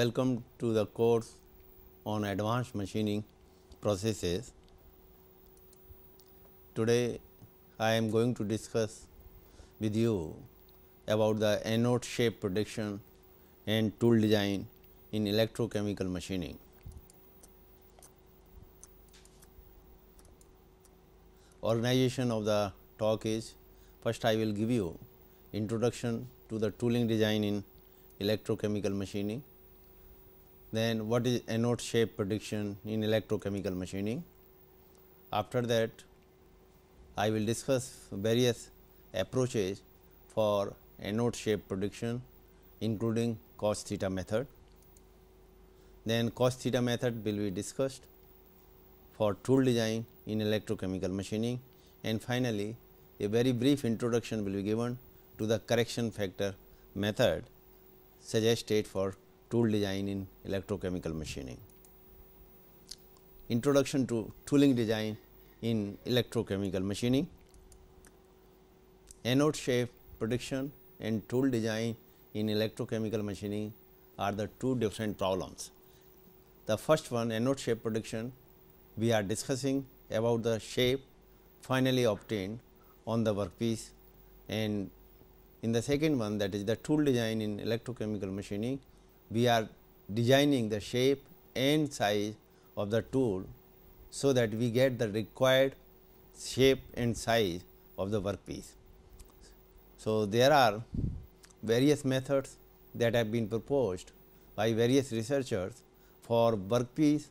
Welcome to the course on advanced machining processes. Today I am going to discuss with you about the anode shape production and tool design in electrochemical machining. Organization of the talk is first I will give you introduction to the tooling design in electrochemical machining then what is anode shape prediction in electrochemical machining? After that, I will discuss various approaches for anode shape prediction including cos theta method. Then cos theta method will be discussed for tool design in electrochemical machining and finally, a very brief introduction will be given to the correction factor method suggested for tool design in electrochemical machining. Introduction to tooling design in electrochemical machining, anode shape prediction and tool design in electrochemical machining are the two different problems. The first one anode shape prediction we are discussing about the shape finally obtained on the workpiece and in the second one that is the tool design in electrochemical machining we are designing the shape and size of the tool so that we get the required shape and size of the workpiece. So, there are various methods that have been proposed by various researchers for workpiece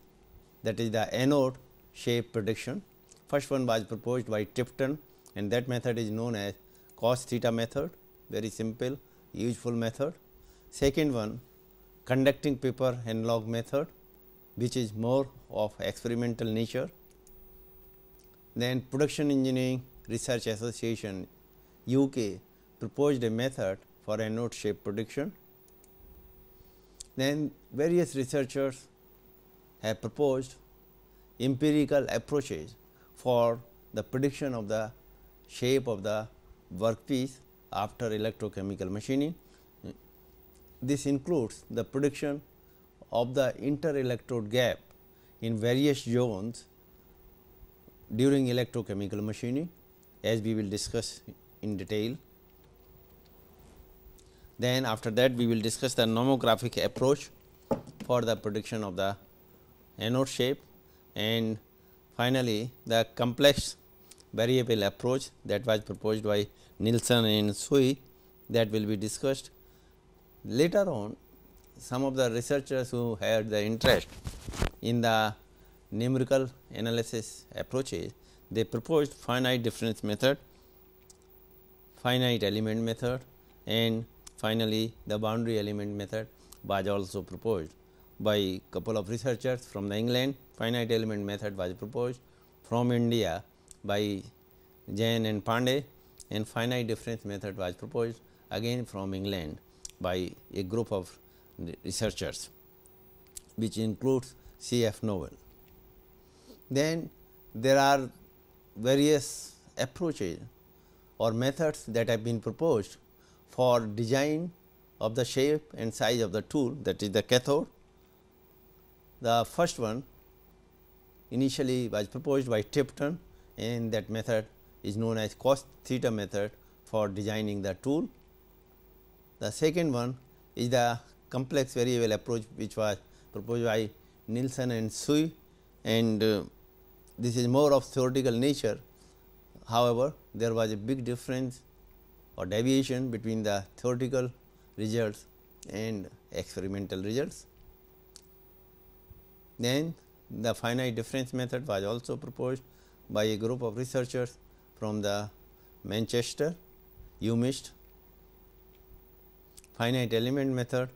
that is the anode shape prediction. First one was proposed by Tipton and that method is known as cos theta method very simple useful method. Second one conducting paper analog method which is more of experimental nature. Then Production Engineering Research Association UK proposed a method for anode shape prediction. Then various researchers have proposed empirical approaches for the prediction of the shape of the workpiece after electrochemical machining. This includes the prediction of the inter-electrode gap in various zones during electrochemical machining as we will discuss in detail. Then after that we will discuss the nomographic approach for the prediction of the anode shape and finally, the complex variable approach that was proposed by Nielsen and Sui that will be discussed Later on some of the researchers who had the interest in the numerical analysis approaches, they proposed finite difference method, finite element method and finally, the boundary element method was also proposed by couple of researchers from the England finite element method was proposed from India by Jain and Pandey and finite difference method was proposed again from England by a group of researchers which includes C.F. Noel. Then there are various approaches or methods that have been proposed for design of the shape and size of the tool that is the cathode. The first one initially was proposed by Tipton and that method is known as cos theta method for designing the tool the second one is the complex variable approach which was proposed by Nielsen and Sui and uh, this is more of theoretical nature. However, there was a big difference or deviation between the theoretical results and experimental results. Then the finite difference method was also proposed by a group of researchers from the Manchester, UMIST finite element method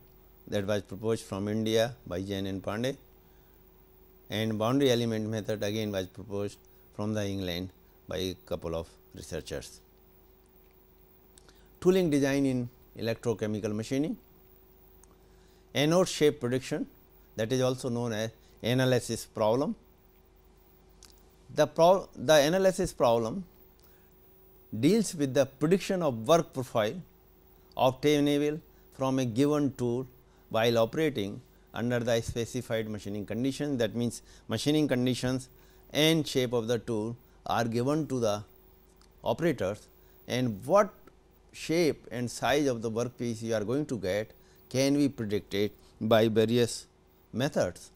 that was proposed from India by Jain and Pandey and boundary element method again was proposed from the England by a couple of researchers. Tooling design in electrochemical machining, anode shape prediction that is also known as analysis problem. The, pro the analysis problem deals with the prediction of work profile obtainable from a given tool while operating under the specified machining condition that means machining conditions and shape of the tool are given to the operators and what shape and size of the workpiece you are going to get can be predicted by various methods.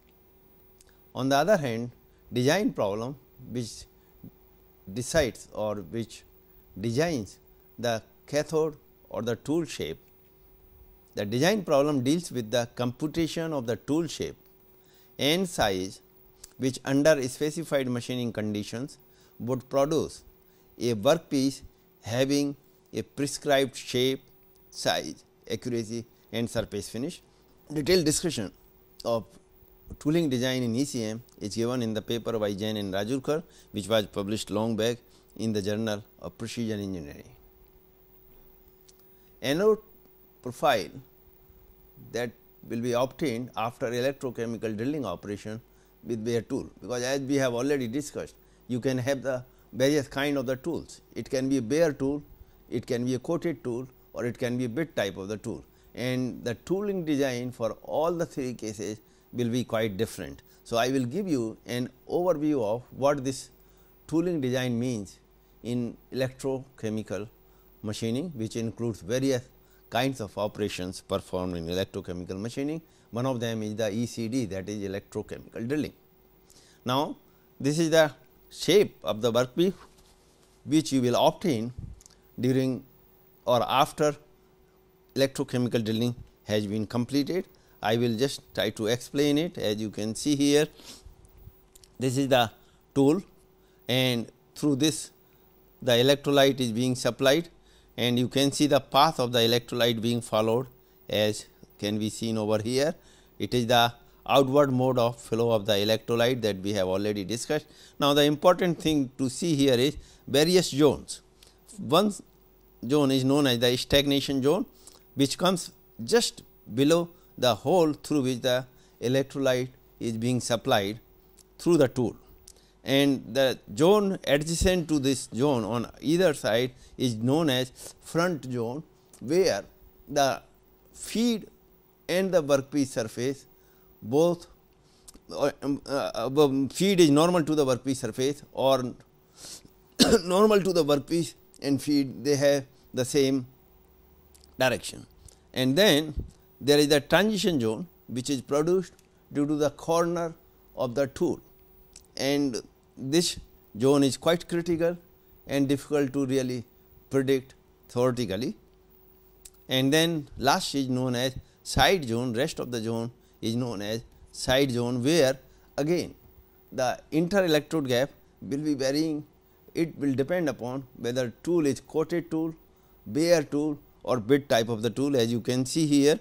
On the other hand, design problem which decides or which designs the cathode or the tool shape the design problem deals with the computation of the tool shape and size which under specified machining conditions would produce a workpiece having a prescribed shape, size, accuracy and surface finish. Detailed discussion of tooling design in ECM is given in the paper by Jain and Rajurkar which was published long back in the journal of precision engineering. Anode profile that will be obtained after electrochemical drilling operation with bare tool because as we have already discussed you can have the various kind of the tools it can be a bare tool it can be a coated tool or it can be a bit type of the tool and the tooling design for all the three cases will be quite different. So, I will give you an overview of what this tooling design means in electrochemical machining which includes various kinds of operations performed in electrochemical machining. One of them is the ECD that is electrochemical drilling. Now, this is the shape of the workpiece which you will obtain during or after electrochemical drilling has been completed. I will just try to explain it as you can see here. This is the tool and through this the electrolyte is being supplied and you can see the path of the electrolyte being followed as can be seen over here. It is the outward mode of flow of the electrolyte that we have already discussed. Now, the important thing to see here is various zones. One zone is known as the stagnation zone which comes just below the hole through which the electrolyte is being supplied through the tool and the zone adjacent to this zone on either side is known as front zone where the feed and the workpiece surface both uh, um, uh, uh um, feed is normal to the workpiece surface or normal to the workpiece and feed they have the same direction. And then there is a transition zone which is produced due to the corner of the tool and this zone is quite critical and difficult to really predict theoretically. And then last is known as side zone, rest of the zone is known as side zone where again the inter electrode gap will be varying. It will depend upon whether tool is coated tool, bare tool or bit type of the tool as you can see here.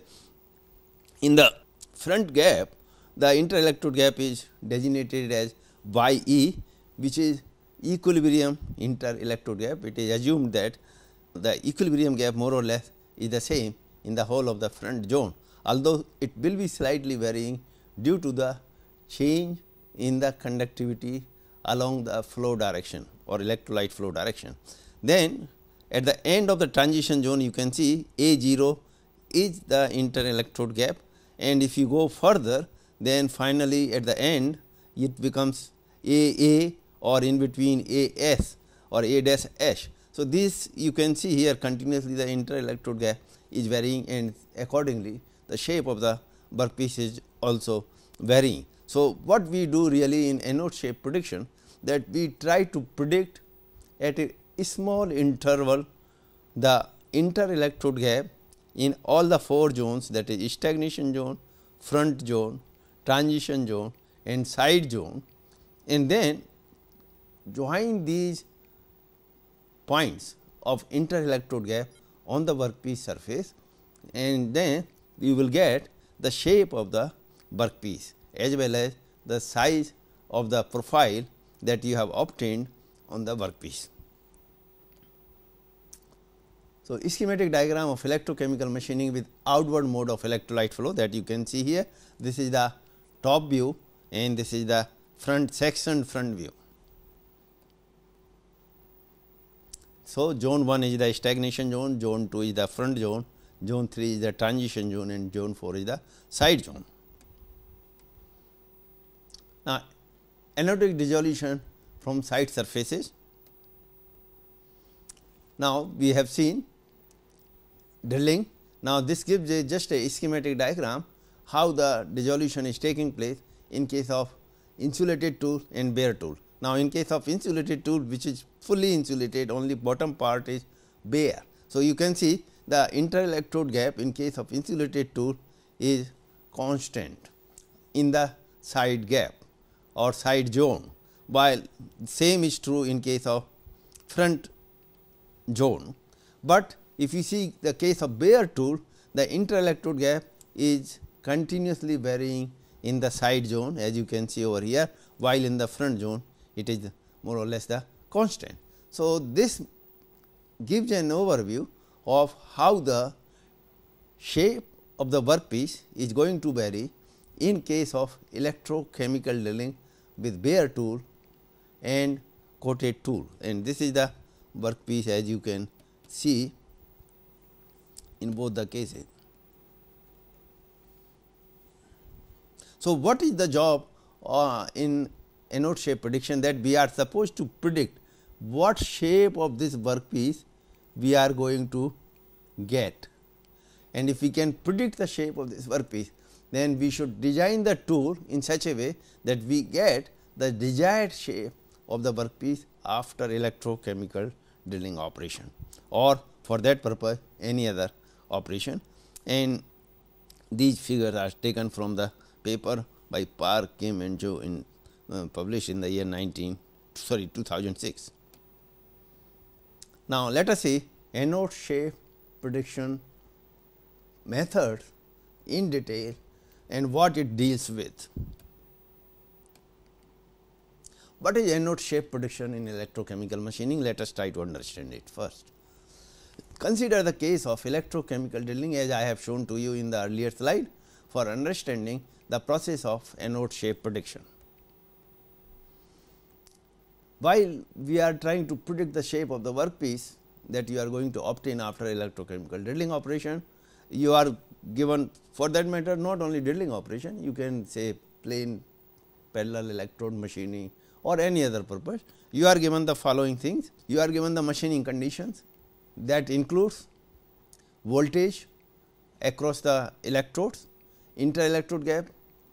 In the front gap, the inter electrode gap is designated as YE which is equilibrium inter electrode gap, it is assumed that the equilibrium gap more or less is the same in the whole of the front zone, although it will be slightly varying due to the change in the conductivity along the flow direction or electrolyte flow direction. Then at the end of the transition zone you can see A 0 is the inter electrode gap and if you go further then finally at the end it becomes A A or in between A S or A dash H. So, this you can see here continuously the inter-electrode gap is varying and accordingly the shape of the Burke piece is also varying. So, what we do really in anode shape prediction that we try to predict at a small interval the inter-electrode gap in all the four zones that is stagnation zone, front zone, transition zone and side zone and then join these points of interelectrode gap on the workpiece surface and then you will get the shape of the workpiece as well as the size of the profile that you have obtained on the workpiece. So, schematic diagram of electrochemical machining with outward mode of electrolyte flow that you can see here. This is the top view and this is the front section front view. So, zone 1 is the stagnation zone, zone 2 is the front zone, zone 3 is the transition zone and zone 4 is the side zone. Now, anodic dissolution from side surfaces. Now, we have seen drilling. Now, this gives a just a schematic diagram how the dissolution is taking place in case of insulated tool and bare tool. Now, in case of insulated tool, which is fully insulated only bottom part is bare. So, you can see the inter-electrode gap in case of insulated tool is constant in the side gap or side zone while same is true in case of front zone. But if you see the case of bare tool, the inter-electrode gap is continuously varying in the side zone as you can see over here, while in the front zone it is more or less the constant. So, this gives an overview of how the shape of the workpiece is going to vary in case of electrochemical drilling with bare tool and coated tool and this is the workpiece as you can see in both the cases. So, what is the job uh, in anode shape prediction that we are supposed to predict what shape of this workpiece we are going to get. And if we can predict the shape of this workpiece, then we should design the tool in such a way that we get the desired shape of the workpiece after electrochemical drilling operation or for that purpose any other operation. And these figures are taken from the paper by Park, Kim and Joe in uh, published in the year 19 sorry 2006. Now, let us see anode shape prediction method in detail and what it deals with. What is anode shape prediction in electrochemical machining? Let us try to understand it first. Consider the case of electrochemical drilling as I have shown to you in the earlier slide for understanding the process of anode shape prediction. While we are trying to predict the shape of the workpiece that you are going to obtain after electrochemical drilling operation, you are given for that matter not only drilling operation, you can say plane, parallel electrode machining or any other purpose. You are given the following things, you are given the machining conditions that includes voltage across the electrodes, inter electrode gap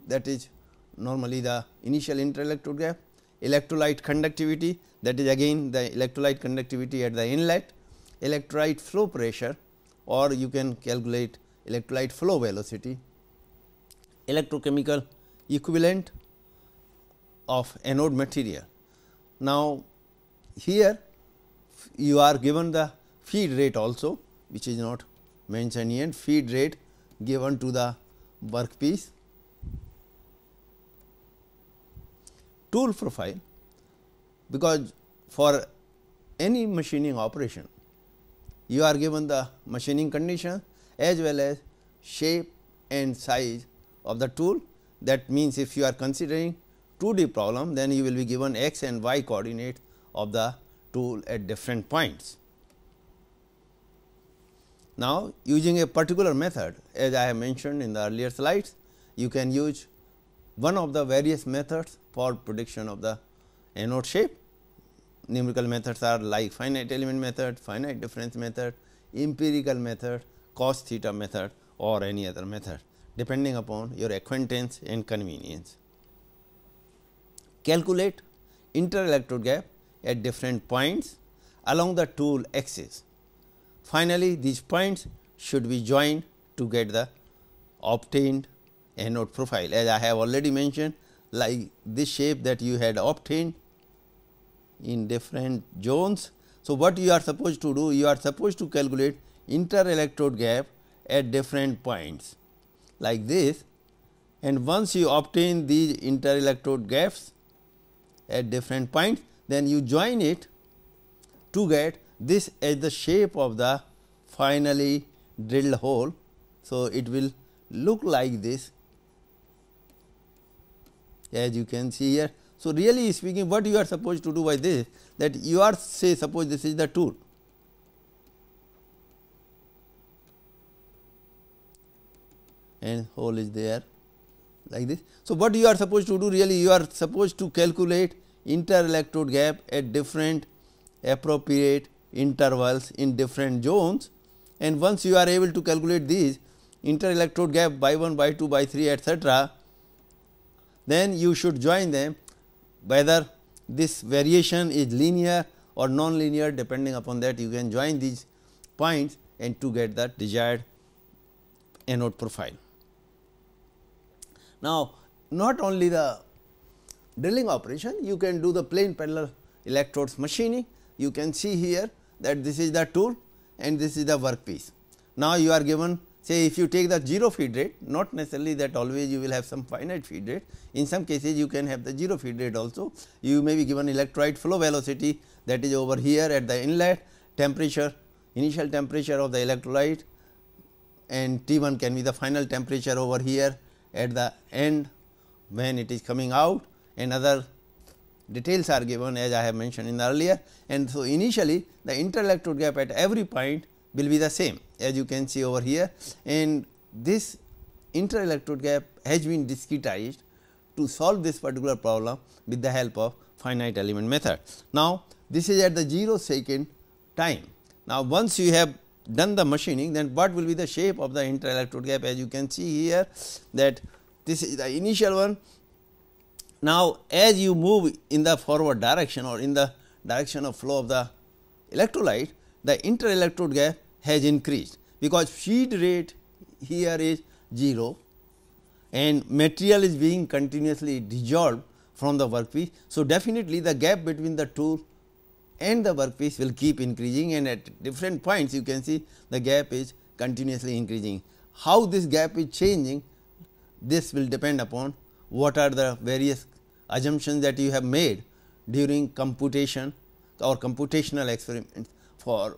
that is normally the initial inter electrode gap electrolyte conductivity that is again the electrolyte conductivity at the inlet, electrolyte flow pressure or you can calculate electrolyte flow velocity, electrochemical equivalent of anode material. Now, here you are given the feed rate also which is not mentioned here feed rate given to the workpiece tool profile because for any machining operation you are given the machining condition as well as shape and size of the tool. That means, if you are considering 2D problem then you will be given x and y coordinate of the tool at different points. Now, using a particular method as I have mentioned in the earlier slides, you can use one of the various methods for prediction of the anode shape. Numerical methods are like finite element method, finite difference method, empirical method, cos theta method or any other method depending upon your acquaintance and convenience. Calculate inter-electrode gap at different points along the tool axis. Finally, these points should be joined to get the obtained anode profile. As I have already mentioned, like this shape that you had obtained in different zones. So, what you are supposed to do? You are supposed to calculate inter-electrode gap at different points like this and once you obtain these inter-electrode gaps at different points, then you join it to get this as the shape of the finally drilled hole. So, it will look like this as you can see here. So, really speaking what you are supposed to do by this that you are say suppose this is the tool. and hole is there like this. So, what you are supposed to do really you are supposed to calculate inter electrode gap at different appropriate intervals in different zones and once you are able to calculate these inter electrode gap by 1 by 2 by 3 etcetera then you should join them whether this variation is linear or non-linear depending upon that you can join these points and to get the desired anode profile. Now, not only the drilling operation, you can do the plane parallel electrodes machining. You can see here that this is the tool and this is the workpiece. Now, you are given say if you take the 0 feed rate not necessarily that always you will have some finite feed rate in some cases you can have the 0 feed rate also you may be given electrolyte flow velocity that is over here at the inlet temperature initial temperature of the electrolyte and T1 can be the final temperature over here at the end when it is coming out and other details are given as I have mentioned in earlier and so initially the inter electrode gap at every point will be the same as you can see over here and this inter electrode gap has been discretized to solve this particular problem with the help of finite element method. Now, this is at the 0 second time. Now, once you have done the machining then what will be the shape of the inter electrode gap as you can see here that this is the initial one. Now, as you move in the forward direction or in the direction of flow of the electrolyte the inter electrode gap has increased because feed rate here is 0 and material is being continuously dissolved from the workpiece. So, definitely the gap between the tool and the workpiece will keep increasing and at different points you can see the gap is continuously increasing. How this gap is changing this will depend upon what are the various assumptions that you have made during computation or computational experiments for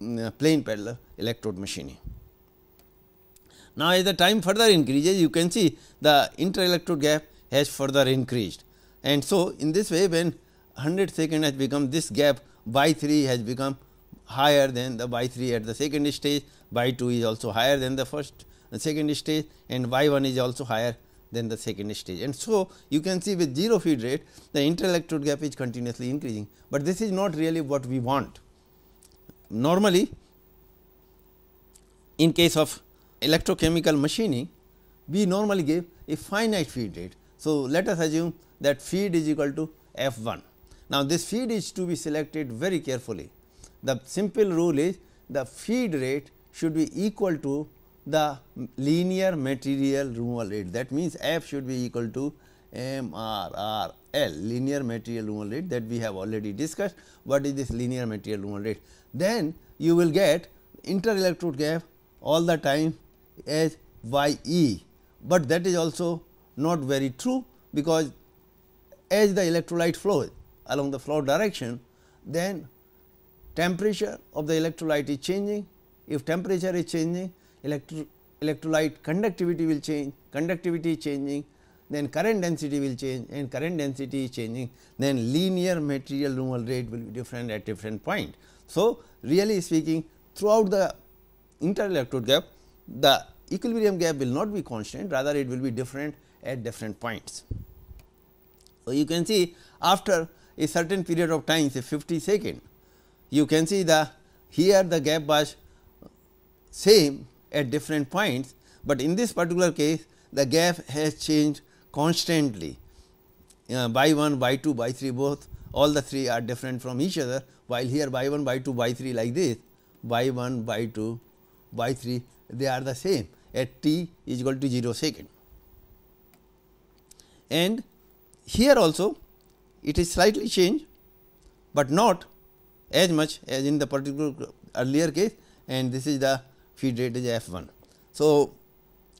uh, plane parallel electrode machining. Now, as the time further increases you can see the inter-electrode gap has further increased and so in this way when 100 second has become this gap by 3 has become higher than the by 3 at the second stage by 2 is also higher than the first the second stage and by 1 is also higher than the second stage. And so, you can see with 0 feed rate the inter-electrode gap is continuously increasing, but this is not really what we want normally in case of electrochemical machining, we normally give a finite feed rate. So, let us assume that feed is equal to F 1. Now, this feed is to be selected very carefully. The simple rule is the feed rate should be equal to the linear material removal rate that means, F should be equal to m r r L linear material lumen rate that we have already discussed what is this linear material lumen rate. Then you will get inter electrode gap all the time as y e, but that is also not very true because as the electrolyte flows along the flow direction then temperature of the electrolyte is changing. If temperature is changing electro electrolyte conductivity will change, conductivity is changing then current density will change and current density is changing then linear material removal rate will be different at different point. So, really speaking throughout the interelectrode gap the equilibrium gap will not be constant rather it will be different at different points. So, you can see after a certain period of time say 50 second you can see the here the gap was same at different points, but in this particular case the gap has changed constantly uh, by 1, by 2, by 3 both all the three are different from each other while here by 1, by 2, by 3 like this by 1, by 2, by 3 they are the same at t is equal to 0 second. And here also it is slightly changed, but not as much as in the particular earlier case and this is the feed rate is f 1. So,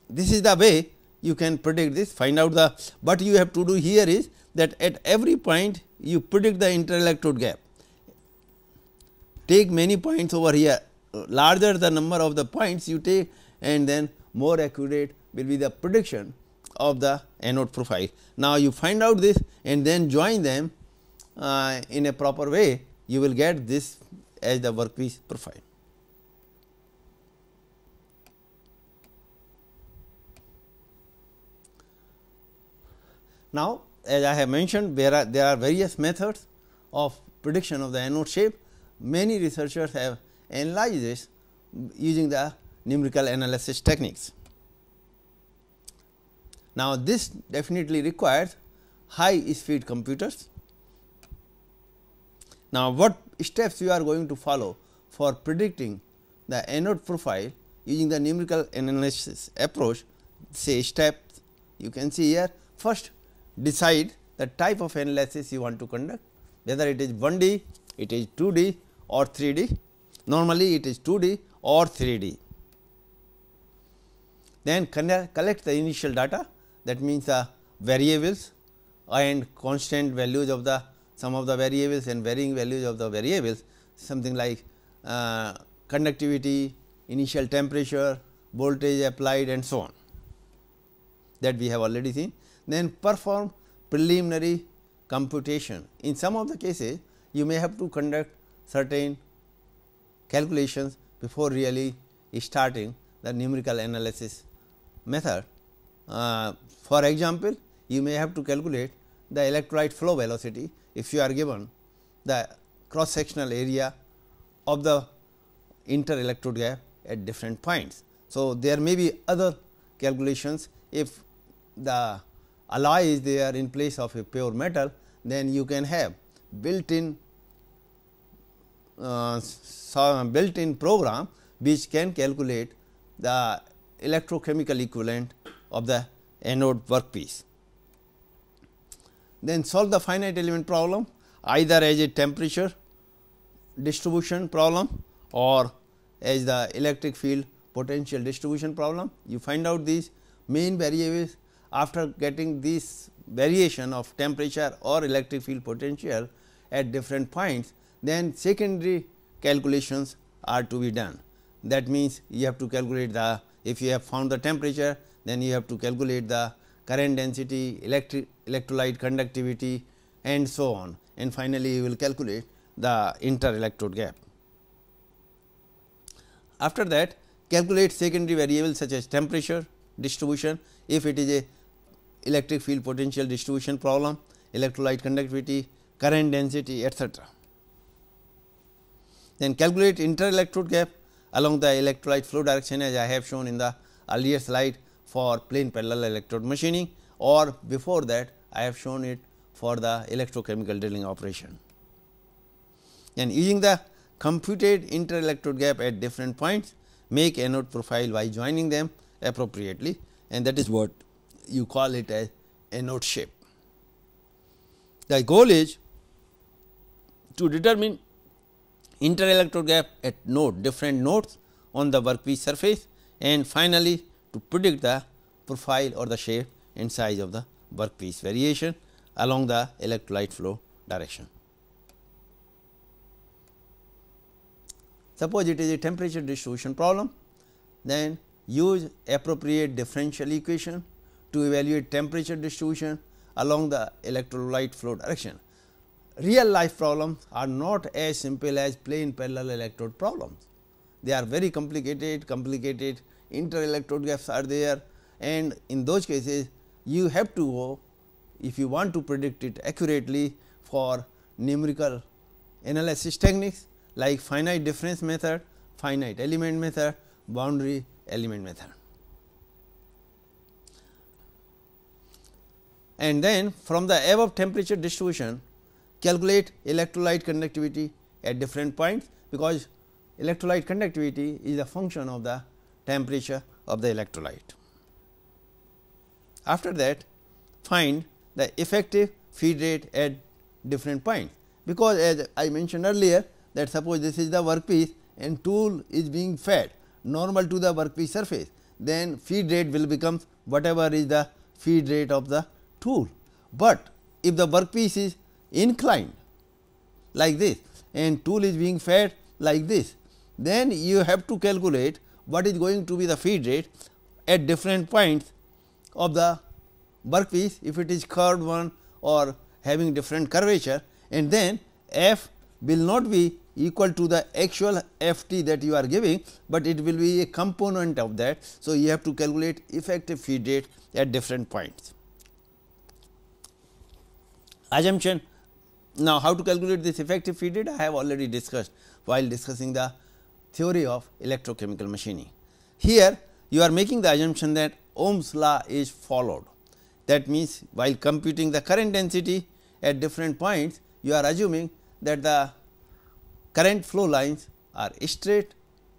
this is the way you can predict this find out the what you have to do here is that at every point you predict the interelectrode gap take many points over here larger the number of the points you take and then more accurate will be the prediction of the anode profile. Now, you find out this and then join them uh, in a proper way you will get this as the workpiece profile. Now, as I have mentioned there are there are various methods of prediction of the anode shape. Many researchers have analyzed this using the numerical analysis techniques. Now, this definitely requires high speed computers. Now, what steps you are going to follow for predicting the anode profile using the numerical analysis approach say steps you can see here. First decide the type of analysis you want to conduct whether it is 1D, it is 2D or 3D. Normally, it is 2D or 3D. Then collect the initial data that means the variables and constant values of the some of the variables and varying values of the variables something like uh, conductivity, initial temperature, voltage applied and so on that we have already seen then perform preliminary computation. In some of the cases, you may have to conduct certain calculations before really starting the numerical analysis method. Uh, for example, you may have to calculate the electrolyte flow velocity if you are given the cross sectional area of the inter electrode gap at different points. So, there may be other calculations if the alloy is there in place of a pure metal, then you can have built in uh, so built in program which can calculate the electrochemical equivalent of the anode workpiece. Then solve the finite element problem either as a temperature distribution problem or as the electric field potential distribution problem. You find out these main variables after getting this variation of temperature or electric field potential at different points, then secondary calculations are to be done. That means, you have to calculate the if you have found the temperature, then you have to calculate the current density, electric electrolyte conductivity and so on and finally, you will calculate the inter electrode gap. After that, calculate secondary variables such as temperature distribution if it is a electric field potential distribution problem, electrolyte conductivity, current density etc. Then calculate interelectrode gap along the electrolyte flow direction as I have shown in the earlier slide for plane parallel electrode machining or before that I have shown it for the electrochemical drilling operation. And using the computed interelectrode gap at different points, make anode profile by joining them appropriately and that is what you call it as a node shape. The goal is to determine inter-electrode gap at node different nodes on the workpiece surface and finally, to predict the profile or the shape and size of the workpiece variation along the electrolyte flow direction. Suppose it is a temperature distribution problem, then use appropriate differential equation to evaluate temperature distribution along the electrolyte flow direction. Real life problems are not as simple as plain parallel electrode problems. They are very complicated, complicated inter electrode gaps are there and in those cases you have to go if you want to predict it accurately for numerical analysis techniques like finite difference method, finite element method, boundary element method. and then from the above temperature distribution calculate electrolyte conductivity at different points because electrolyte conductivity is a function of the temperature of the electrolyte. After that find the effective feed rate at different points because as I mentioned earlier that suppose this is the workpiece and tool is being fed normal to the workpiece surface then feed rate will become whatever is the feed rate of the tool, but if the workpiece is inclined like this and tool is being fed like this, then you have to calculate what is going to be the feed rate at different points of the workpiece if it is curved one or having different curvature and then f will not be equal to the actual f t that you are giving, but it will be a component of that. So, you have to calculate effective feed rate at different points assumption. Now, how to calculate this effective feed rate I have already discussed while discussing the theory of electrochemical machining. Here you are making the assumption that Ohm's law is followed. That means, while computing the current density at different points, you are assuming that the current flow lines are straight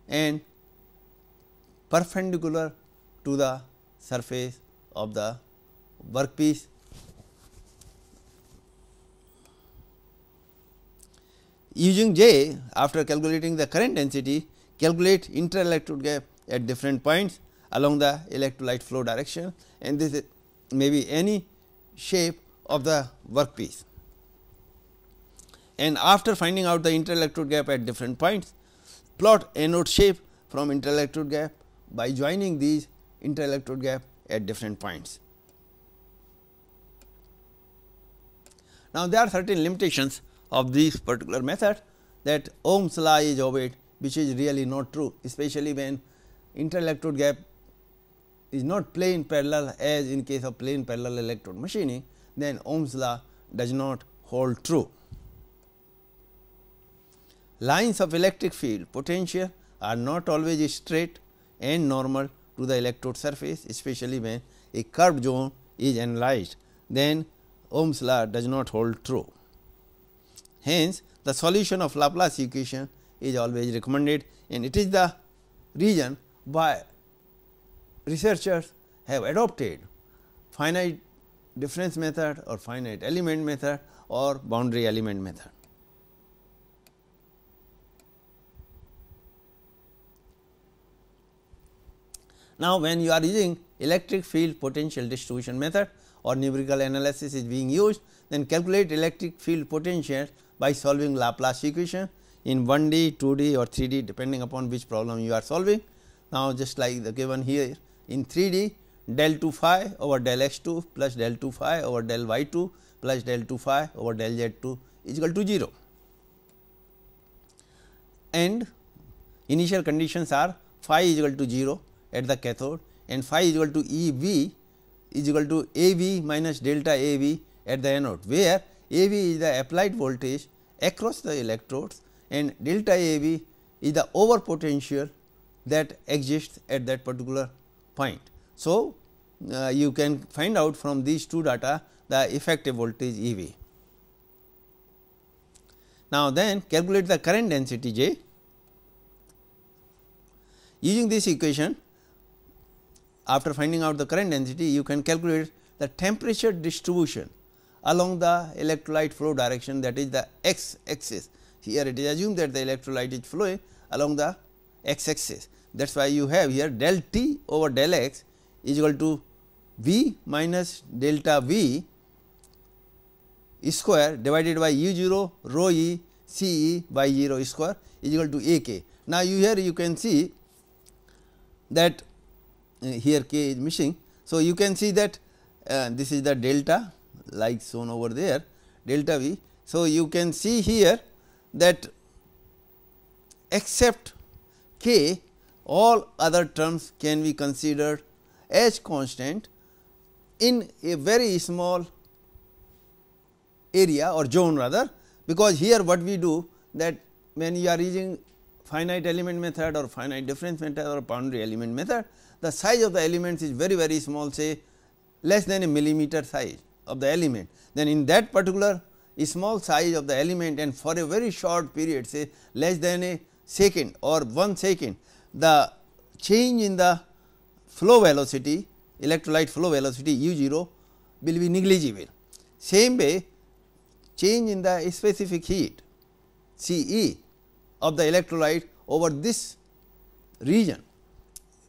and perpendicular to the surface of the workpiece using J after calculating the current density calculate inter-electrode gap at different points along the electrolyte flow direction and this may be any shape of the workpiece. And after finding out the inter-electrode gap at different points, plot anode shape from inter-electrode gap by joining these inter-electrode gap at different points. Now, there are certain limitations of this particular method that Ohm's law is obeyed which is really not true especially when inter-electrode gap is not plane parallel as in case of plane parallel electrode machining then Ohm's law does not hold true. Lines of electric field potential are not always straight and normal to the electrode surface especially when a curved zone is analyzed then Ohm's law does not hold true. Hence, the solution of Laplace equation is always recommended and it is the reason why researchers have adopted finite difference method or finite element method or boundary element method. Now, when you are using electric field potential distribution method or numerical analysis is being used, then calculate electric field potential by solving Laplace equation in 1D, 2D or 3D depending upon which problem you are solving. Now, just like the given here in 3D del 2 phi over del x 2 plus del 2 phi over del y 2 plus del 2 phi over del z 2 is equal to 0. And initial conditions are phi is equal to 0 at the cathode and phi is equal to E v is equal to A v minus delta A v at the anode, where a v is the applied voltage across the electrodes and delta A v is the over potential that exists at that particular point. So, uh, you can find out from these two data the effective voltage EV. Now, then calculate the current density J. Using this equation, after finding out the current density, you can calculate the temperature distribution along the electrolyte flow direction that is the x axis. Here it is assumed that the electrolyte is flowing along the x axis. That is why you have here del t over del x is equal to v minus delta v square divided by u 0 rho e c e by 0 square is equal to a k. Now, you here you can see that uh, here k is missing. So, you can see that uh, this is the delta like shown over there delta V. So, you can see here that except k all other terms can be considered as constant in a very small area or zone rather because here what we do that when you are using finite element method or finite difference method or boundary element method the size of the elements is very very small say less than a millimeter size of the element, then in that particular small size of the element and for a very short period say less than a second or 1 second, the change in the flow velocity electrolyte flow velocity u 0 will be negligible. Same way change in the specific heat C e of the electrolyte over this region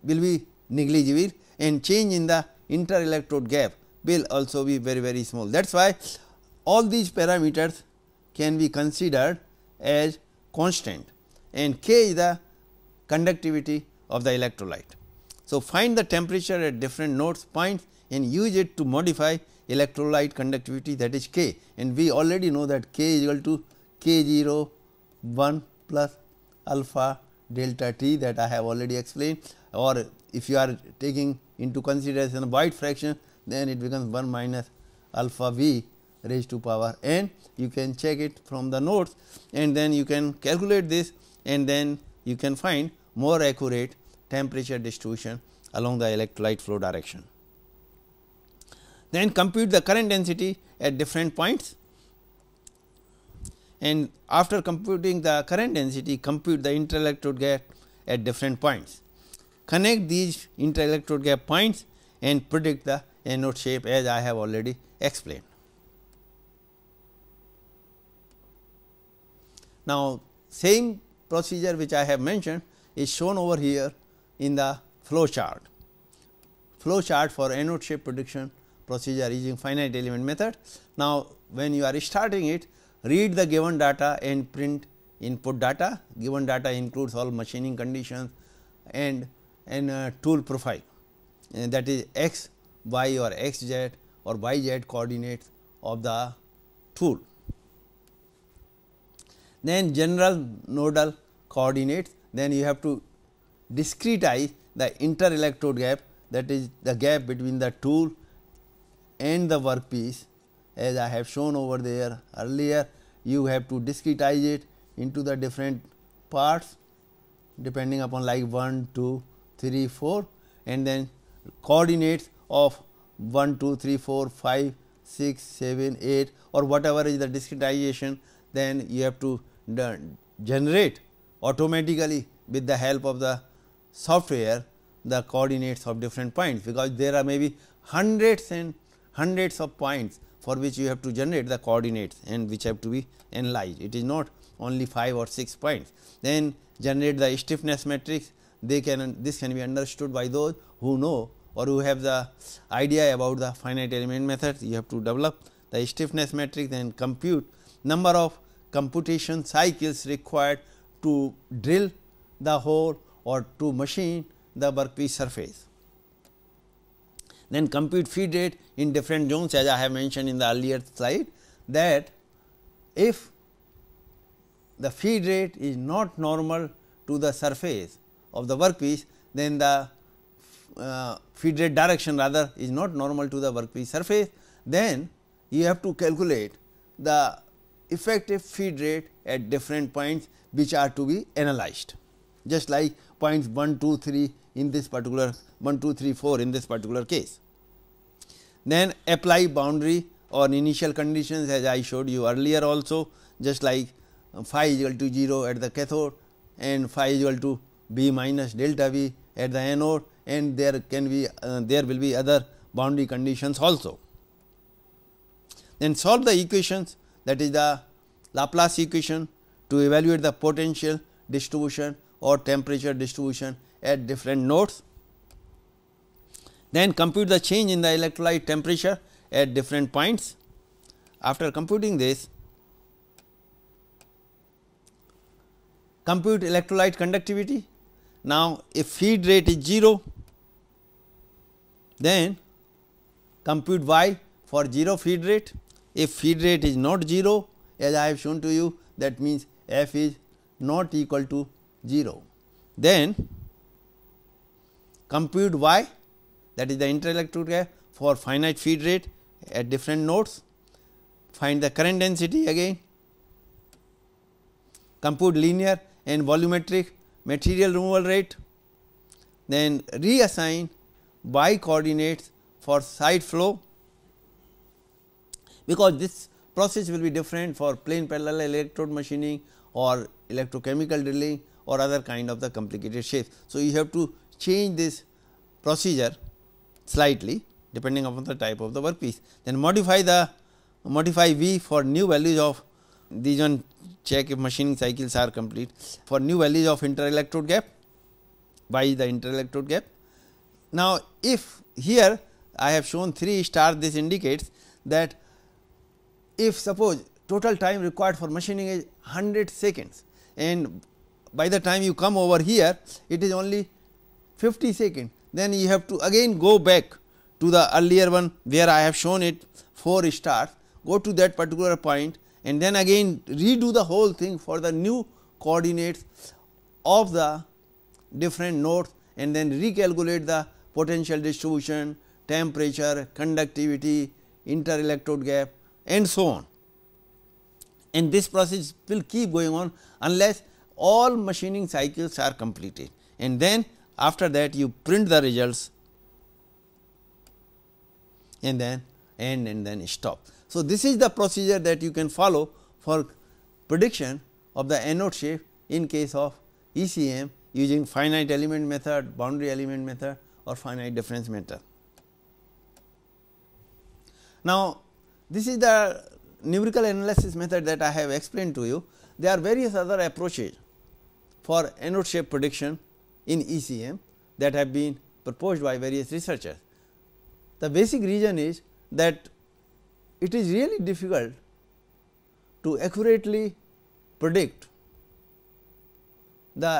will be negligible and change in the inter electrode gap will also be very very small. That is why all these parameters can be considered as constant and K is the conductivity of the electrolyte. So, find the temperature at different nodes points and use it to modify electrolyte conductivity that is K and we already know that K is equal to K 0 1 plus alpha delta t that I have already explained or if you are taking into consideration White fraction then it becomes 1 minus alpha v raised to power n. You can check it from the notes and then you can calculate this and then you can find more accurate temperature distribution along the electrolyte flow direction. Then compute the current density at different points and after computing the current density compute the interelectrode gap at different points. Connect these interelectrode gap points and predict the anode shape as I have already explained. Now, same procedure which I have mentioned is shown over here in the flow chart. Flow chart for anode shape prediction procedure using finite element method. Now, when you are starting it, read the given data and print input data. Given data includes all machining conditions and and uh, tool profile and that is x y or x z or y z coordinates of the tool. Then general nodal coordinates, then you have to discretize the inter-electrode gap that is the gap between the tool and the workpiece as I have shown over there earlier you have to discretize it into the different parts depending upon like 1, 2, 3, 4 and then coordinates of 1, 2, 3, 4, 5, 6, 7, 8 or whatever is the discretization, then you have to generate automatically with the help of the software the coordinates of different points, because there are maybe hundreds and hundreds of points for which you have to generate the coordinates and which have to be analyzed. It is not only 5 or 6 points. Then generate the stiffness matrix, they can this can be understood by those who know or you have the idea about the finite element method, you have to develop the stiffness matrix and compute number of computation cycles required to drill the hole or to machine the workpiece surface. Then compute feed rate in different zones as I have mentioned in the earlier slide that if the feed rate is not normal to the surface of the workpiece, then the uh, feed rate direction rather is not normal to the workpiece surface, then you have to calculate the effective feed rate at different points which are to be analyzed. Just like points 1, 2, 3 in this particular 1, 2, 3, 4 in this particular case. Then apply boundary or initial conditions as I showed you earlier also just like phi is equal to 0 at the cathode and phi is equal to b minus delta v at the anode and there can be uh, there will be other boundary conditions also. Then solve the equations that is the Laplace equation to evaluate the potential distribution or temperature distribution at different nodes. Then compute the change in the electrolyte temperature at different points. After computing this, compute electrolyte conductivity now, if feed rate is 0, then compute y for 0 feed rate. If feed rate is not 0, as I have shown to you, that means f is not equal to 0. Then compute y that is the interelectric gap for finite feed rate at different nodes, find the current density again, compute linear and volumetric material removal rate, then reassign y coordinates for side flow because this process will be different for plane parallel electrode machining or electrochemical drilling or other kind of the complicated shape. So, you have to change this procedure slightly depending upon the type of the workpiece. Then modify the modify V for new values of these one check if machining cycles are complete for new values of inter-electrode gap by the inter-electrode gap. Now, if here I have shown 3 star this indicates that if suppose total time required for machining is 100 seconds and by the time you come over here it is only 50 seconds then you have to again go back to the earlier one where I have shown it 4 stars go to that particular point and then again redo the whole thing for the new coordinates of the different nodes and then recalculate the potential distribution, temperature, conductivity, inter-electrode gap and so on. And this process will keep going on unless all machining cycles are completed and then after that you print the results and then end, and then stop. So, this is the procedure that you can follow for prediction of the anode shape in case of ECM using finite element method, boundary element method or finite difference method. Now, this is the numerical analysis method that I have explained to you. There are various other approaches for anode shape prediction in ECM that have been proposed by various researchers. The basic reason is that it is really difficult to accurately predict the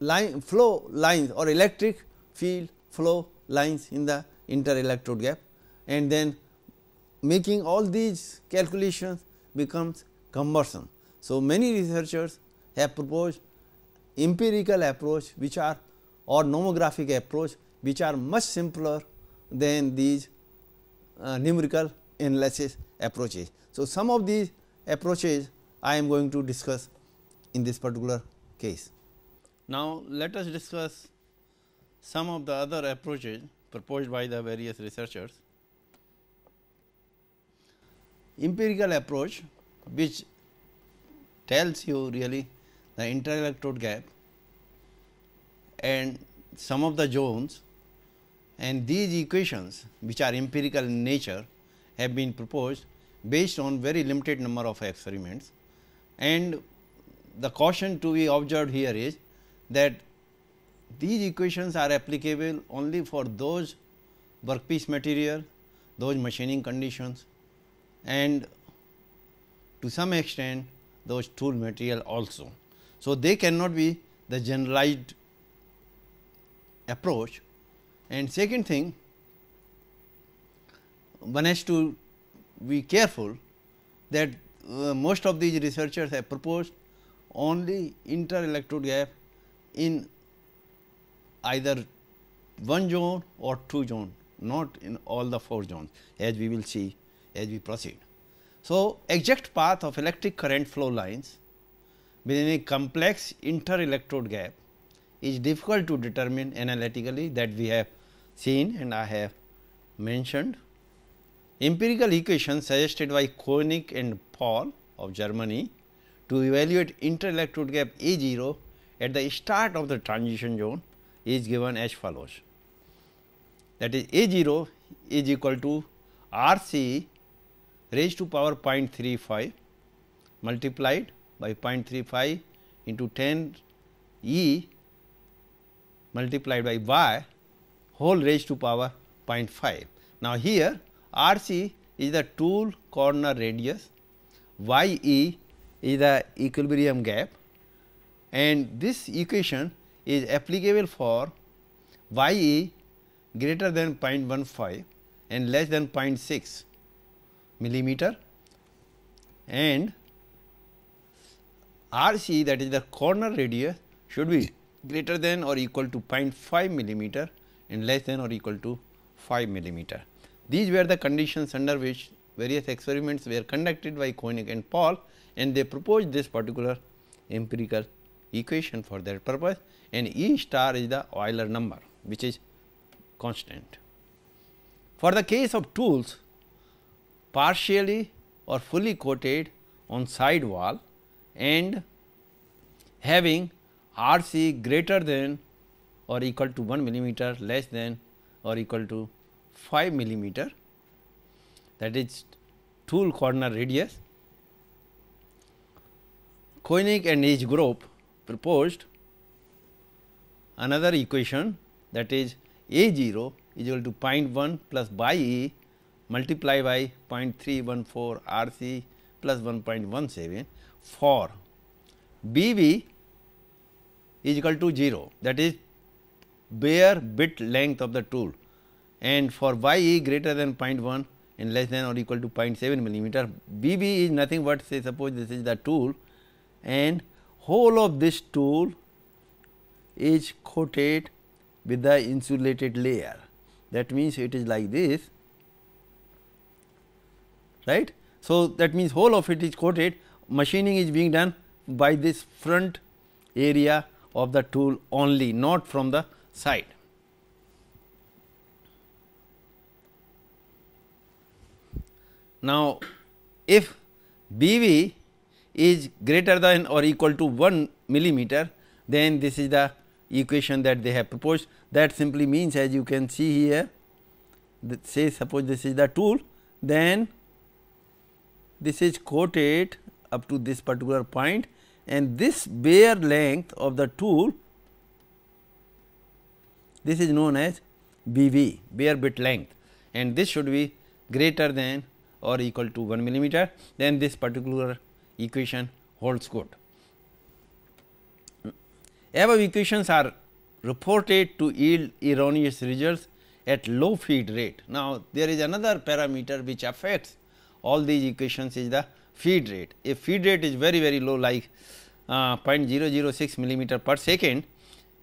line flow lines or electric field flow lines in the inter electrode gap and then making all these calculations becomes cumbersome. So, many researchers have proposed empirical approach which are or nomographic approach which are much simpler than these uh, numerical analysis approaches. So, some of these approaches I am going to discuss in this particular case. Now, let us discuss some of the other approaches proposed by the various researchers. Empirical approach which tells you really the inter-electrode gap and some of the zones and these equations which are empirical in nature have been proposed based on very limited number of experiments and the caution to be observed here is that these equations are applicable only for those workpiece material, those machining conditions and to some extent those tool material also. So, they cannot be the generalized approach and second thing, one has to be careful that uh, most of these researchers have proposed only inter-electrode gap in either one zone or two zone, not in all the four zones as we will see as we proceed. So, exact path of electric current flow lines within a complex inter-electrode gap is difficult to determine analytically that we have seen and I have mentioned. Empirical equations suggested by Koenig and Paul of Germany to evaluate interelectrode gap A0 at the start of the transition zone is given as follows. That is A0 is equal to RC raised to power 0.35 multiplied by 0.35 into 10 E multiplied by Y whole raised to power 0.5. Now, here RC is the tool corner radius, YE is the equilibrium gap and this equation is applicable for YE greater than 0.15 and less than 0.6 millimeter and RC that is the corner radius should be greater than or equal to 0.5 millimeter in less than or equal to 5 millimeter. These were the conditions under which various experiments were conducted by Koenig and Paul and they proposed this particular empirical equation for that purpose and E star is the Euler number which is constant. For the case of tools partially or fully coated on side wall and having RC greater than or equal to 1 millimeter less than or equal to 5 millimeter that is tool corner radius. Koenig and his group proposed another equation that is a 0 is equal to 0.1 plus by e multiplied by 0.314 r c plus 1.17 for b b is equal to 0 that is bare bit length of the tool and for y e greater than 0.1 and less than or equal to 0.7 millimeter, b b is nothing but say suppose this is the tool and whole of this tool is coated with the insulated layer. That means, it is like this right. So, that means whole of it is coated machining is being done by this front area of the tool only not from the side. Now, if BV is greater than or equal to 1 millimeter, then this is the equation that they have proposed. That simply means as you can see here, say suppose this is the tool, then this is coated up to this particular point and this bare length of the tool this is known as BV bare bit length and this should be greater than or equal to 1 millimeter, then this particular equation holds good. Above equations are reported to yield erroneous results at low feed rate. Now, there is another parameter which affects all these equations is the feed rate. If feed rate is very very low like uh, 0.006 millimeter per second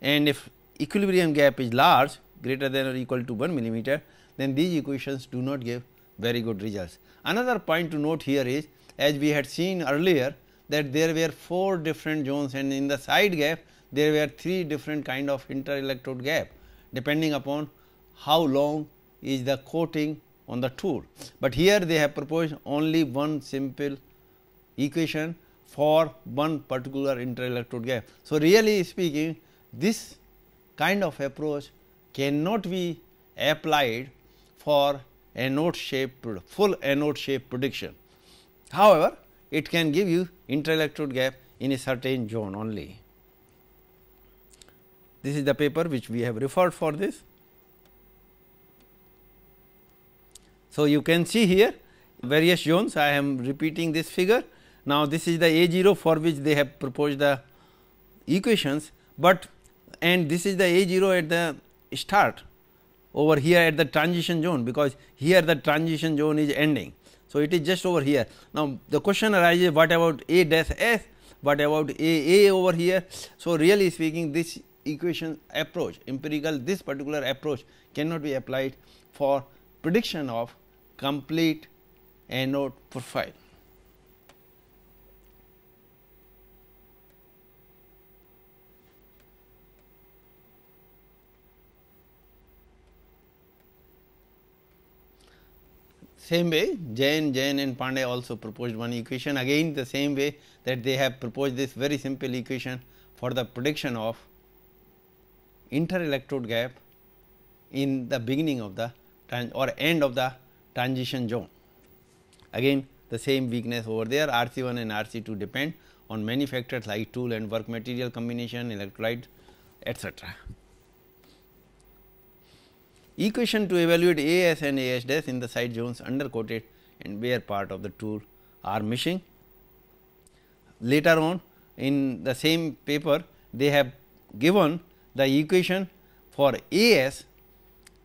and if equilibrium gap is large greater than or equal to 1 millimeter, then these equations do not give very good results. Another point to note here is as we had seen earlier that there were four different zones and in the side gap there were three different kind of inter electrode gap depending upon how long is the coating on the tool. But here they have proposed only one simple equation for one particular inter electrode gap. So, really speaking this kind of approach cannot be applied for anode shape full anode shape prediction. However, it can give you interelectrode gap in a certain zone only. This is the paper which we have referred for this. So, you can see here various zones I am repeating this figure. Now, this is the A 0 for which they have proposed the equations, but and this is the A 0 at the start over here at the transition zone because here the transition zone is ending. So, it is just over here. Now, the question arises what about A dash S, what about A A over here. So, really speaking this equation approach empirical this particular approach cannot be applied for prediction of complete anode profile. Same way Jain, Jain and Pandey also proposed one equation again the same way that they have proposed this very simple equation for the prediction of inter-electrode gap in the beginning of the or end of the transition zone. Again the same weakness over there RC1 and RC2 depend on many factors like tool and work material combination, electrolyte etc. Equation to evaluate A s and A s dash in the side zones under coated and bare part of the tool are missing. Later on in the same paper they have given the equation for A s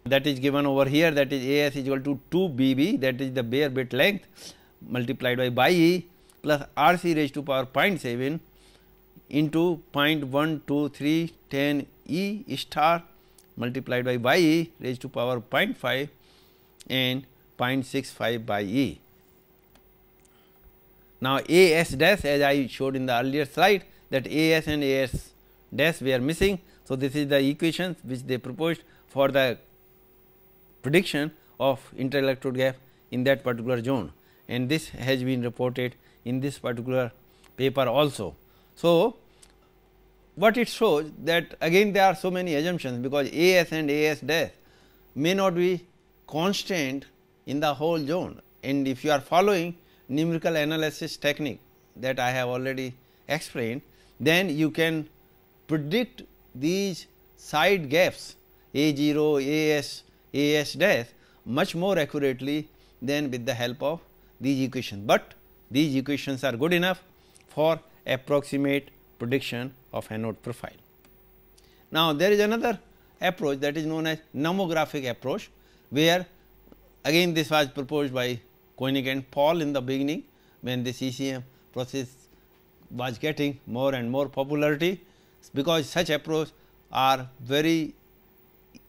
that is given over here that is A s is equal to 2 B b that is the bare bit length multiplied by by E plus R c raised to power 0.7 into 0.12310 E star multiplied by y e raised to power 0.5 and 0.65 by e. Now, a s dash as I showed in the earlier slide that a s and a s dash are missing. So, this is the equations which they proposed for the prediction of interelectrode gap in that particular zone and this has been reported in this particular paper also. So, what it shows that again there are so many assumptions because A s and A s dash may not be constant in the whole zone and if you are following numerical analysis technique that I have already explained, then you can predict these side gaps A 0, A s, A s dash much more accurately than with the help of these equations, but these equations are good enough for approximate prediction of anode profile. Now, there is another approach that is known as nomographic approach, where again this was proposed by Koenig and Paul in the beginning when this ECM process was getting more and more popularity because such approach are very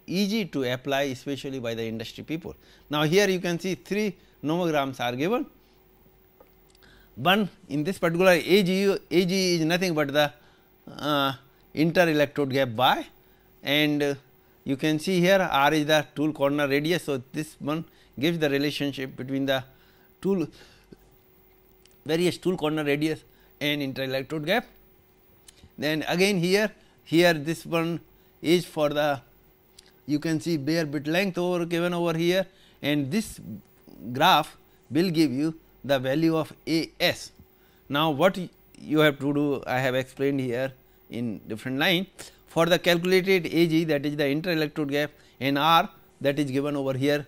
easy to apply especially by the industry people. Now, here you can see three nomograms are given. One in this particular AGE, AGE is nothing but the uh, inter electrode gap by and uh, you can see here r is the tool corner radius. So, this one gives the relationship between the tool various tool corner radius and inter electrode gap. Then again here, here this one is for the you can see bare bit length over given over here and this graph will give you the value of A s. Now, what you have to do I have explained here in different line. For the calculated Ag that is the inter-electrode gap N R R that is given over here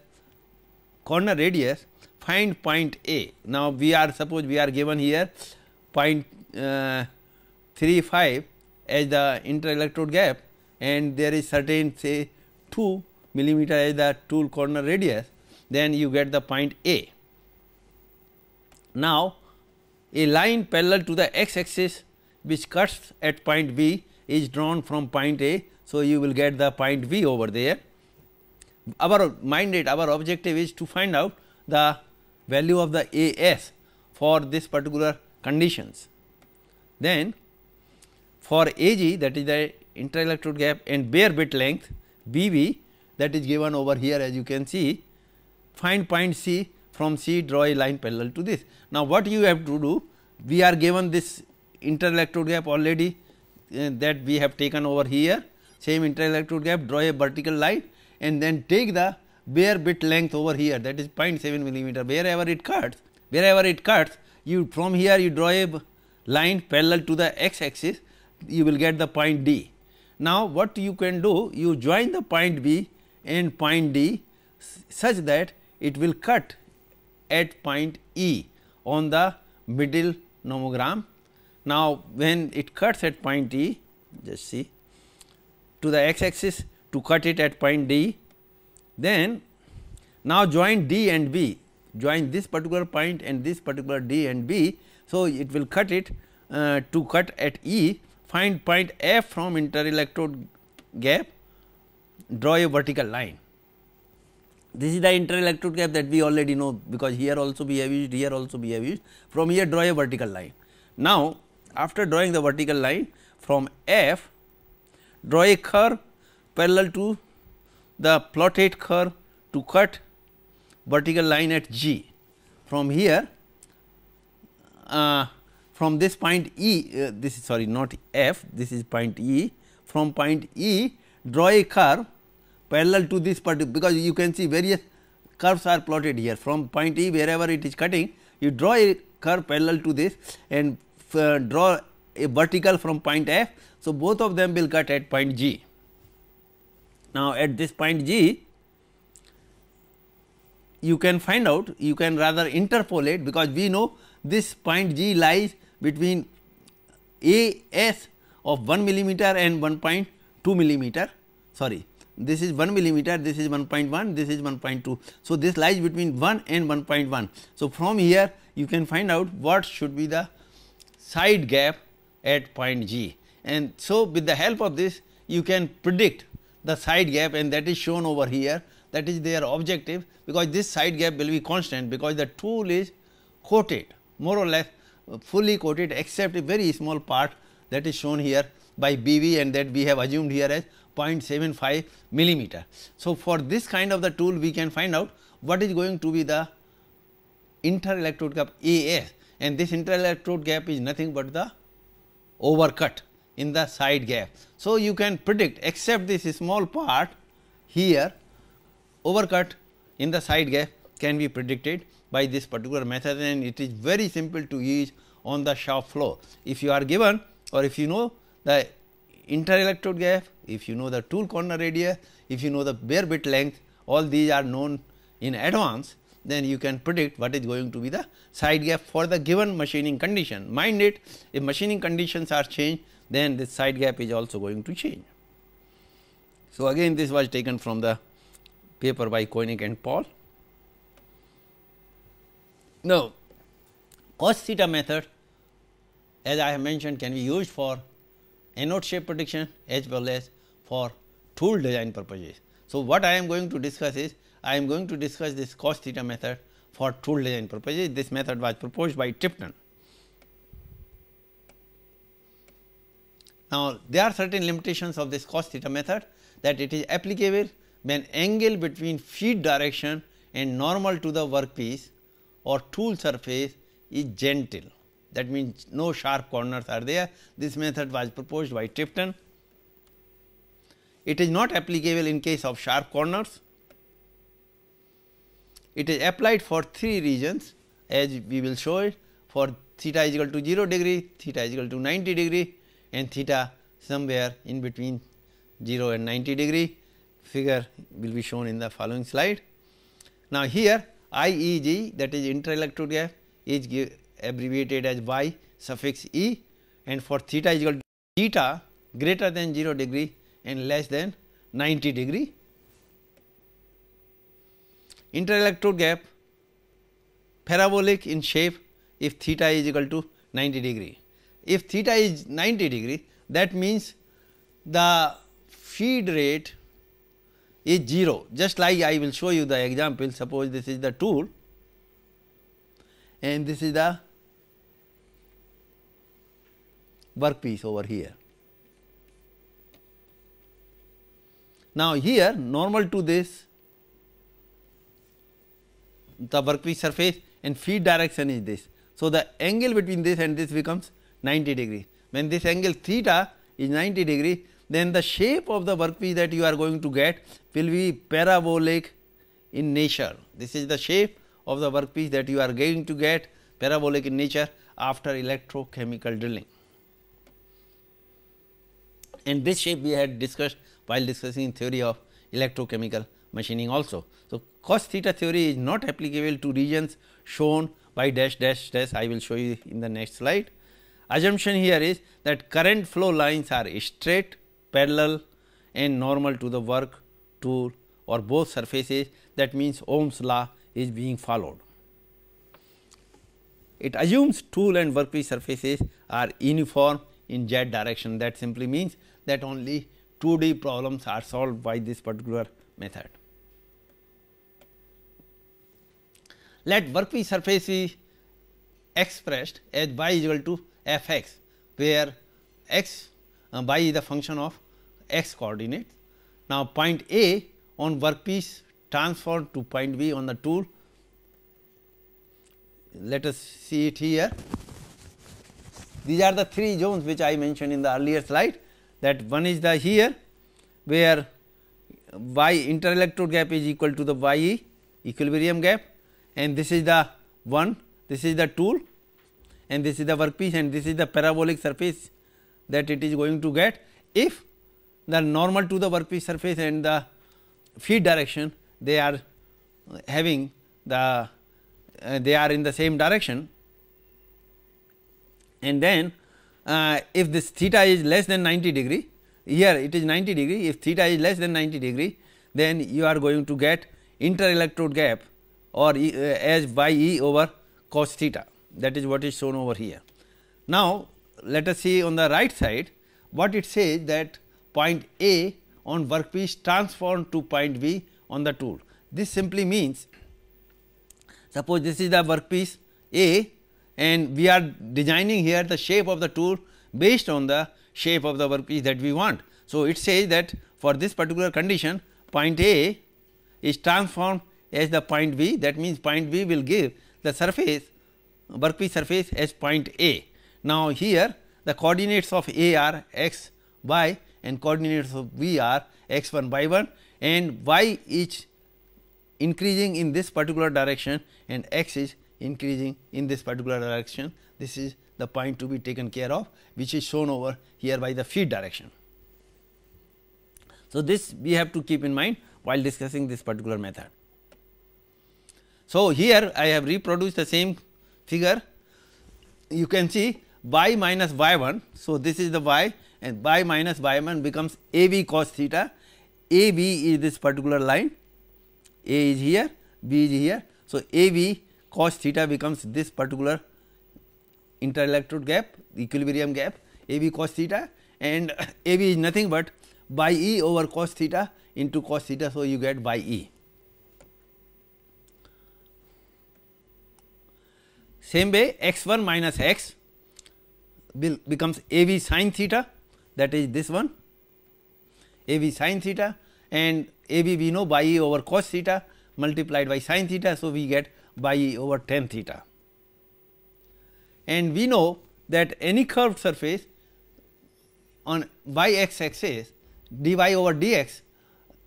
corner radius find point A. Now, we are suppose we are given here point, uh, as the inter-electrode gap and there is certain say 2 millimeter as the tool corner radius then you get the point A. Now, a line parallel to the x axis which cuts at point B is drawn from point A. So, you will get the point B over there. Our mind it our objective is to find out the value of the A s for this particular conditions. Then for A g that is the interelectrode gap and bare bit length B v that is given over here as you can see find point C from C draw a line parallel to this. Now, what you have to do? We are given this interelectrode gap already uh, that we have taken over here, same interelectrode gap, draw a vertical line and then take the bare bit length over here that is 0.7 millimeter wherever it cuts, wherever it cuts you from here you draw a line parallel to the x axis you will get the point D. Now, what you can do you join the point B and point D such that it will cut at point E on the middle nomogram. Now, when it cuts at point E, just see to the x axis to cut it at point D, then now join D and B, join this particular point and this particular D and B. So, it will cut it uh, to cut at E, find point F from inter electrode gap, draw a vertical line this is the interelectrode gap that we already know because here also we have used, here also we have used. From here draw a vertical line. Now, after drawing the vertical line from F, draw a curve parallel to the plotted curve to cut vertical line at G. From here, uh, from this point E, uh, this is sorry not F, this is point E. From point E, draw a curve parallel to this particular because you can see various curves are plotted here from point E wherever it is cutting you draw a curve parallel to this and uh, draw a vertical from point F. So, both of them will cut at point G. Now, at this point G you can find out you can rather interpolate because we know this point G lies between A s of 1 millimeter and 1.2 millimeter sorry this is 1 millimeter, this is 1.1, this is 1.2. So, this lies between 1 and 1.1. So, from here you can find out what should be the side gap at point G. And so, with the help of this you can predict the side gap and that is shown over here that is their objective because this side gap will be constant because the tool is coated more or less uh, fully coated except a very small part that is shown here by BV and that we have assumed here as 0.75 millimeter. So, for this kind of the tool we can find out what is going to be the inter-electrode gap AS and this inter-electrode gap is nothing but the overcut in the side gap. So, you can predict except this small part here overcut in the side gap can be predicted by this particular method and it is very simple to use on the shop floor. If you are given or if you know the inter-electrode gap if you know the tool corner radius, if you know the bare bit length, all these are known in advance, then you can predict what is going to be the side gap for the given machining condition. Mind it, if machining conditions are changed, then this side gap is also going to change. So, again this was taken from the paper by Koenig and Paul. Now, cos theta method as I have mentioned can be used for anode shape prediction as well as for tool design purposes. So, what I am going to discuss is I am going to discuss this cos theta method for tool design purposes. This method was proposed by Tipton. Now, there are certain limitations of this cos theta method that it is applicable when angle between feed direction and normal to the workpiece or tool surface is gentle that means no sharp corners are there. This method was proposed by Tipton. It is not applicable in case of sharp corners. It is applied for three regions as we will show it for theta is equal to 0 degree, theta is equal to 90 degree and theta somewhere in between 0 and 90 degree figure will be shown in the following slide. Now, here IEG that is intraelectrode gap is give, abbreviated as y suffix e and for theta is equal to theta greater than 0 degree and less than 90 degree. Interelectrode gap parabolic in shape if theta is equal to 90 degree. If theta is 90 degree that means the feed rate is 0 just like I will show you the example suppose this is the tool and this is the workpiece over here. Now, here normal to this the workpiece surface and feed direction is this. So, the angle between this and this becomes 90 degree. When this angle theta is 90 degree, then the shape of the workpiece that you are going to get will be parabolic in nature. This is the shape of the workpiece that you are going to get parabolic in nature after electrochemical drilling and this shape we had discussed while discussing theory of electrochemical machining also. So, cos theta theory is not applicable to regions shown by dash dash dash I will show you in the next slide. Assumption here is that current flow lines are straight, parallel and normal to the work tool or both surfaces that means Ohm's law is being followed. It assumes tool and workpiece surfaces are uniform in z direction that simply means that only 2D problems are solved by this particular method. Let workpiece surface be expressed as y equal to f x, where x uh, y is the function of x coordinate. Now, point A on workpiece transferred to point B on the tool. Let us see it here. These are the three zones which I mentioned in the earlier slide that one is the here where y interelectrode gap is equal to the y e equilibrium gap and this is the one this is the tool and this is the workpiece and this is the parabolic surface that it is going to get if the normal to the workpiece surface and the feed direction they are having the uh, they are in the same direction and then uh, if this theta is less than 90 degree here it is 90 degree if theta is less than 90 degree then you are going to get inter electrode gap or e, uh, as by E over cos theta that is what is shown over here. Now, let us see on the right side what it says that point A on workpiece transformed to point B on the tool. This simply means suppose this is the workpiece A and we are designing here the shape of the tool based on the shape of the workpiece that we want. So, it says that for this particular condition point A is transformed as the point B that means, point B will give the surface workpiece surface as point A. Now, here the coordinates of A are x, y and coordinates of B are x 1 by 1 and y is increasing in this particular direction and x is increasing in this particular direction. This is the point to be taken care of which is shown over here by the feed direction. So, this we have to keep in mind while discussing this particular method. So, here I have reproduced the same figure you can see y minus y 1. So, this is the y and y minus y 1 becomes a b cos theta a b is this particular line a is here b is here. So, a b cos theta becomes this particular interelectrode gap equilibrium gap AB cos theta and AB is nothing but by E over cos theta into cos theta. So, you get by E. Same way x 1 minus x will becomes AB sin theta that is this one AB sin theta and AB we know by E over cos theta multiplied by sin theta. So, we get by e over tan theta. And we know that any curved surface on y x axis dy over dx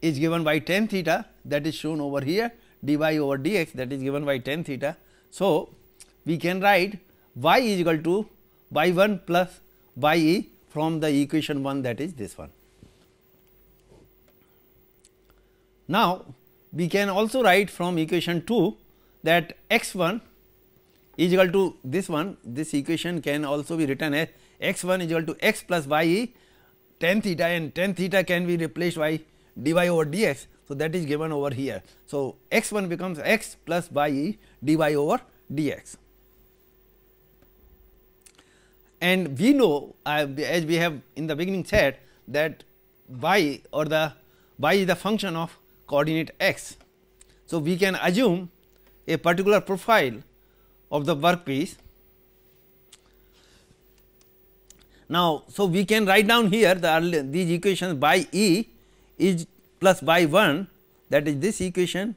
is given by tan theta that is shown over here dy over dx that is given by tan theta. So, we can write y is equal to y 1 plus y e from the equation 1 that is this one. Now, we can also write from equation 2 that x 1 is equal to this one this equation can also be written as x 1 is equal to x plus y e tan theta and tan theta can be replaced by dy over dx. So, that is given over here. So, x 1 becomes x plus y e d y dy over dx. And we know uh, as we have in the beginning said that y or the y is the function of coordinate x. So, we can assume a particular profile of the workpiece. Now, so we can write down here the these equations by E is plus by 1 that is this equation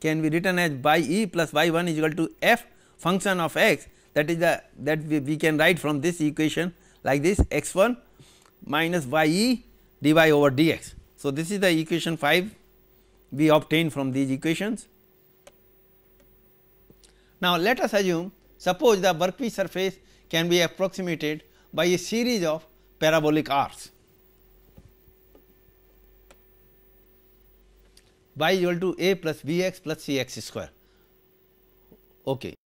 can be written as by E plus by 1 is equal to f function of x that is the that we, we can write from this equation like this x 1 minus y e dy over dx. So, this is the equation 5 we obtained from these equations. Now, let us assume suppose the Berkeley surface can be approximated by a series of parabolic arcs y equal to a plus b x plus c x square. Okay.